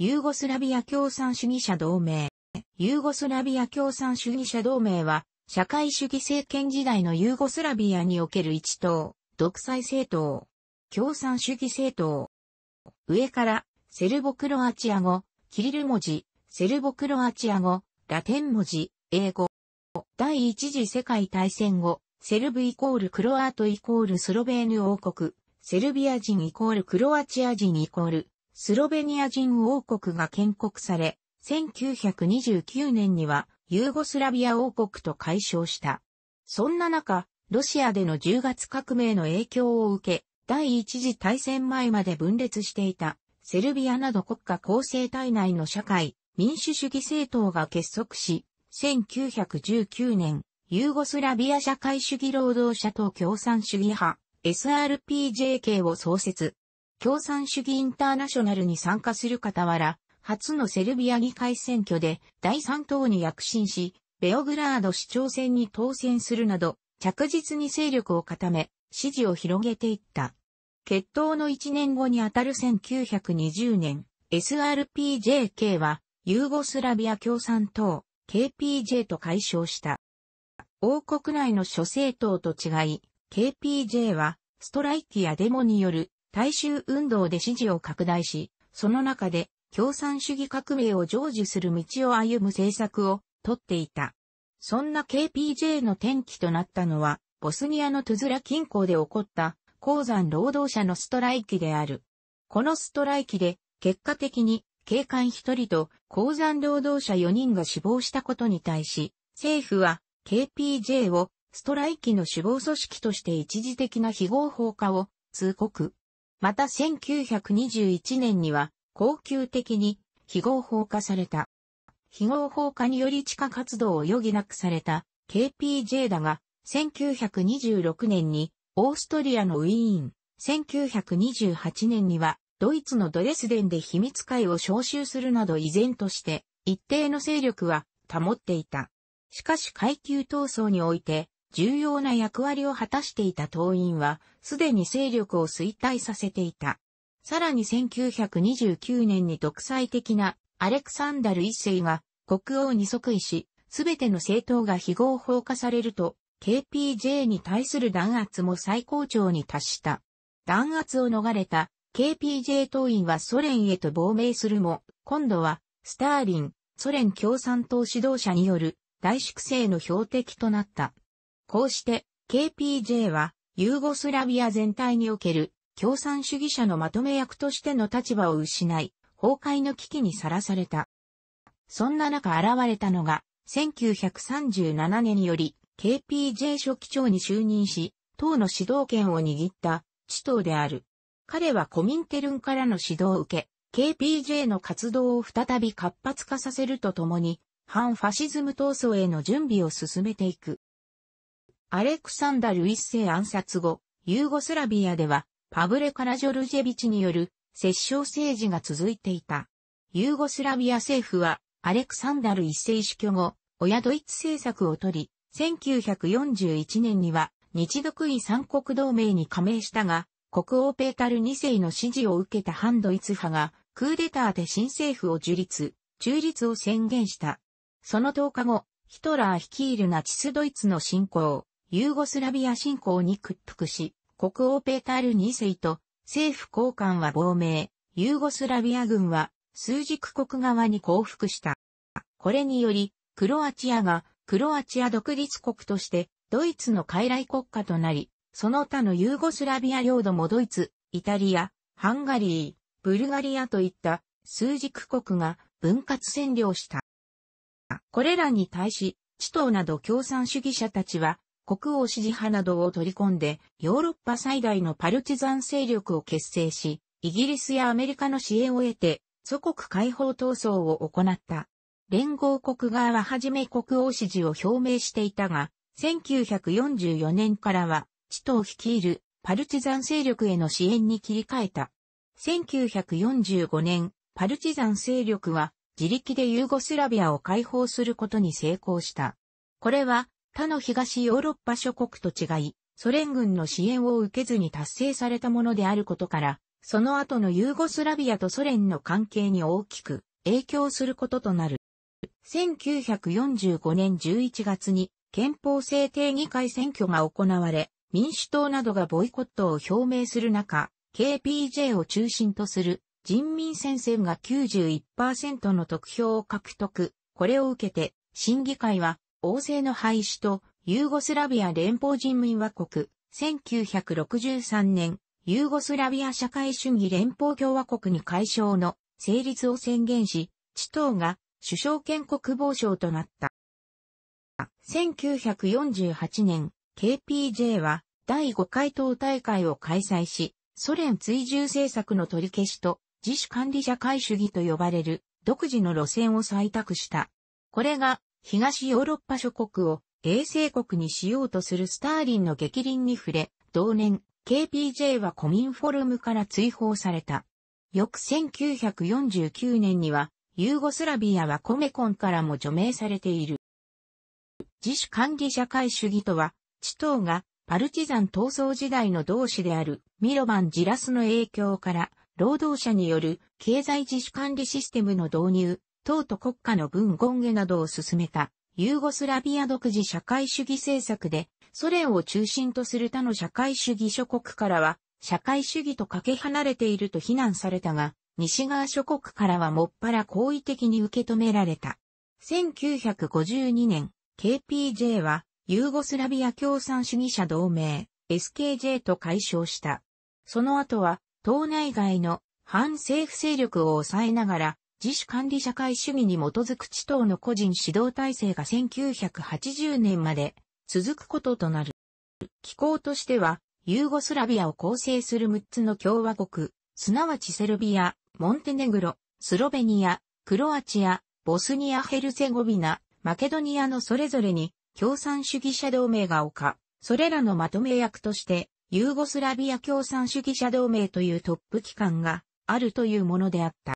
ユーゴスラビア共産主義者同盟。ユーゴスラビア共産主義者同盟は、社会主義政権時代のユーゴスラビアにおける一党、独裁政党、共産主義政党。上から、セルボクロアチア語、キリル文字、セルボクロアチア語、ラテン文字、英語。第一次世界大戦後、セルブイコールクロアートイコールスロベーヌ王国、セルビア人イコールクロアチア人イコールスロベニア人王国が建国され、1929年にはユーゴスラビア王国と解消した。そんな中、ロシアでの10月革命の影響を受け、第一次大戦前まで分裂していたセルビアなど国家構成体内の社会、民主主義政党が結束し、1919年、ユーゴスラビア社会主義労働者と共産主義派、SRPJK を創設。共産主義インターナショナルに参加する傍ら、初のセルビア議会選挙で第3党に躍進し、ベオグラード市長選に当選するなど、着実に勢力を固め、支持を広げていった。決闘の1年後にあたる1920年、SRPJK は、ユーゴスラビア共産党、KPJ と解消した。王国内の諸政党と違い、KPJ は、ストライキやデモによる大衆運動で支持を拡大し、その中で共産主義革命を成就する道を歩む政策をとっていた。そんな KPJ の転機となったのは、ボスニアのトゥズラ近郊で起こった鉱山労働者のストライキである。このストライキで、結果的に警官1人と鉱山労働者4人が死亡したことに対し、政府は KPJ をストライキの死亡組織として一時的な非合法化を通告。また1921年には、恒久的に非合法化された。非合法化により地下活動を余儀なくされた KPJ だが、1926年にオーストリアのウィーン、1928年にはドイツのドレスデンで秘密会を招集するなど依然として一定の勢力は保っていた。しかし階級闘争において重要な役割を果たしていた党員は、すでに勢力を衰退させていた。さらに1929年に独裁的なアレクサンダル一世が国王に即位し、すべての政党が非合法化されると、KPJ に対する弾圧も最高潮に達した。弾圧を逃れた KPJ 党員はソ連へと亡命するも、今度はスターリン、ソ連共産党指導者による大粛清の標的となった。こうして、KPJ は、ユーゴスラビア全体における、共産主義者のまとめ役としての立場を失い、崩壊の危機にさらされた。そんな中現れたのが、1937年より、KPJ 書記長に就任し、党の指導権を握った、地党である。彼はコミンテルンからの指導を受け、KPJ の活動を再び活発化させるとともに、反ファシズム闘争への準備を進めていく。アレクサンダル一世暗殺後、ユーゴスラビアでは、パブレカラジョルジェビチによる、摂政政治が続いていた。ユーゴスラビア政府は、アレクサンダル一世死去後、親ドイツ政策を取り、1941年には、日独位三国同盟に加盟したが、国王ペータル二世の支持を受けた反ドイツ派が、クーデターで新政府を樹立、中立を宣言した。その10日後、ヒトラー率いるナチスドイツの侵攻、ユーゴスラビア侵攻に屈服し、国王ペータル2世と政府高官は亡命、ユーゴスラビア軍は数軸国側に降伏した。これにより、クロアチアがクロアチア独立国としてドイツの傀儡国家となり、その他のユーゴスラビア領土もドイツ、イタリア、ハンガリー、ブルガリアといった数軸国が分割占領した。これらに対し、地頭など共産主義者たちは国王支持派などを取り込んで、ヨーロッパ最大のパルチザン勢力を結成し、イギリスやアメリカの支援を得て、祖国解放闘争を行った。連合国側ははじめ国王支持を表明していたが、1944年からは、地頭を率いるパルチザン勢力への支援に切り替えた。1945年、パルチザン勢力は自力でユーゴスラビアを解放することに成功した。これは他の東ヨーロッパ諸国と違い、ソ連軍の支援を受けずに達成されたものであることから、その後のユーゴスラビアとソ連の関係に大きく影響することとなる。1945年11月に憲法制定議会選挙が行われ、民主党などがボイコットを表明する中、KPJ を中心とする人民戦線が91%の得票を獲得。これを受けて、審議会は王政の廃止とユーゴスラビア連邦人民和国、1963年、ユーゴスラビア社会主義連邦共和国に解消の成立を宣言し、地頭が首相兼国防省となった。1948年、KPJ は第5回党大会を開催し、ソ連追従政策の取り消しと自主管理社会主義と呼ばれる独自の路線を採択した。これが東ヨーロッパ諸国を衛星国にしようとするスターリンの激凛に触れ、同年、KPJ はコミンフォルムから追放された。翌1949年には、ユーゴスラビアはコメコンからも除名されている。自主管理社会主義とは、地頭がパルチザン闘争時代の同志であるミロマン・ジラスの影響から、労働者による経済自主管理システムの導入、党と国家の分権下などを進めた、ユーゴスラビア独自社会主義政策で、ソ連を中心とする他の社会主義諸国からは、社会主義とかけ離れていると非難されたが、西側諸国からはもっぱら好意的に受け止められた。1952年、KPJ は、ユーゴスラビア共産主義者同盟、SKJ と解消した。その後は、党内外の反政府勢力を抑えながら、自主管理社会主義に基づく地等の個人指導体制が1980年まで続くこととなる。機構としては、ユーゴスラビアを構成する6つの共和国、すなわちセルビア、モンテネグロ、スロベニア、クロアチア、ボスニア・ヘルセゴビナ、マケドニアのそれぞれに共産主義者同盟が丘、それらのまとめ役として、ユーゴスラビア共産主義者同盟というトップ機関があるというものであった。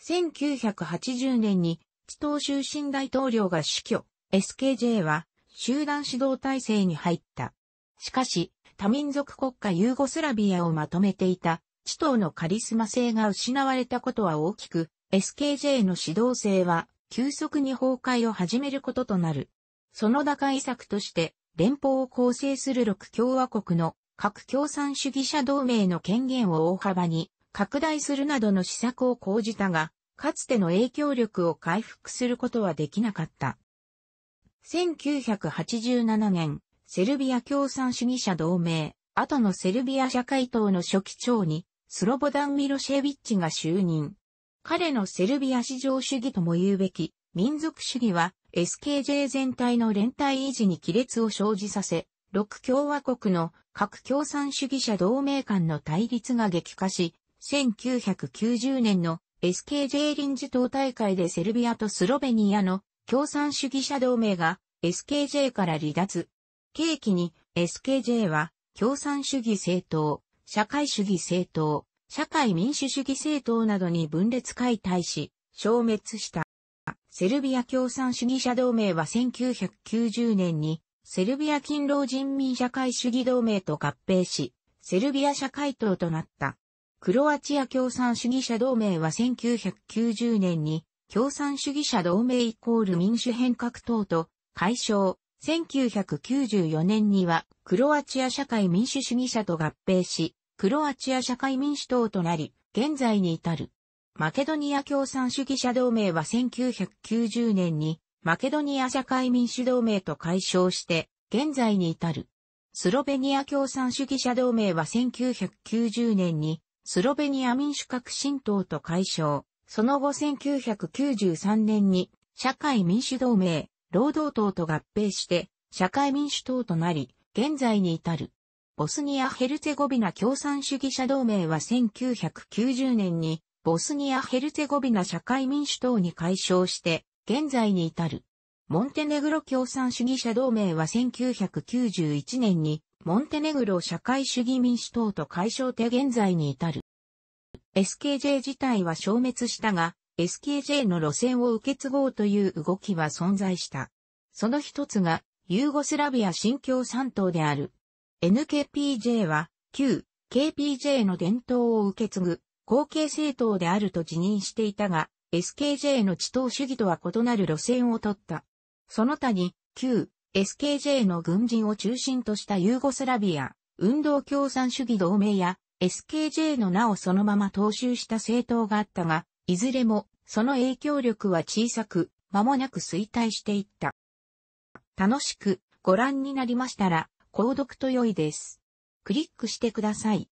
1980年に、地頭終身大統領が死去、SKJ は集団指導体制に入った。しかし、多民族国家ユーゴスラビアをまとめていた、地頭のカリスマ性が失われたことは大きく、SKJ の指導性は急速に崩壊を始めることとなる。その打開策として、連邦を構成する6共和国の各共産主義者同盟の権限を大幅に拡大するなどの施策を講じたが、かつての影響力を回復することはできなかった。1987年、セルビア共産主義者同盟、後のセルビア社会党の初期長に、スロボダン・ミロシェビッチが就任。彼のセルビア至上主義とも言うべき、民族主義は SKJ 全体の連帯維持に亀裂を生じさせ、6共和国の各共産主義者同盟間の対立が激化し、1990年の SKJ 臨時党大会でセルビアとスロベニアの共産主義者同盟が SKJ から離脱。契機に SKJ は共産主義政党、社会主義政党、社会民主主義政党などに分裂解体し、消滅した。セルビア共産主義者同盟は1990年にセルビア勤労人民社会主義同盟と合併し、セルビア社会党となった。クロアチア共産主義者同盟は1990年に共産主義者同盟イコール民主変革党と解消。1994年にはクロアチア社会民主主義者と合併し、クロアチア社会民主党となり、現在に至る。マケドニア共産主義者同盟は1990年にマケドニア社会民主同盟と解消して、現在に至る。スロベニア共産主義者同盟は1990年にスロベニア民主革新党と解消、その後1993年に社会民主同盟、労働党と合併して社会民主党となり、現在に至る。ボスニア・ヘルツェゴビナ共産主義者同盟は1990年にボスニア・ヘルツェゴビナ社会民主党に解消して現在に至る。モンテネグロ共産主義者同盟は1991年にモンテネグロ社会主義民主党と解消て現在に至る。SKJ 自体は消滅したが、SKJ の路線を受け継ごうという動きは存在した。その一つが、ユーゴスラビア新共産党である。NKPJ は、旧 KPJ の伝統を受け継ぐ、後継政党であると自認していたが、SKJ の地頭主義とは異なる路線を取った。その他に、旧 SKJ の軍人を中心としたユーゴスラビア、運動共産主義同盟や、SKJ の名をそのまま踏襲した政党があったが、いずれも、その影響力は小さく、間もなく衰退していった。楽しくご覧になりましたら、購読と良いです。クリックしてください。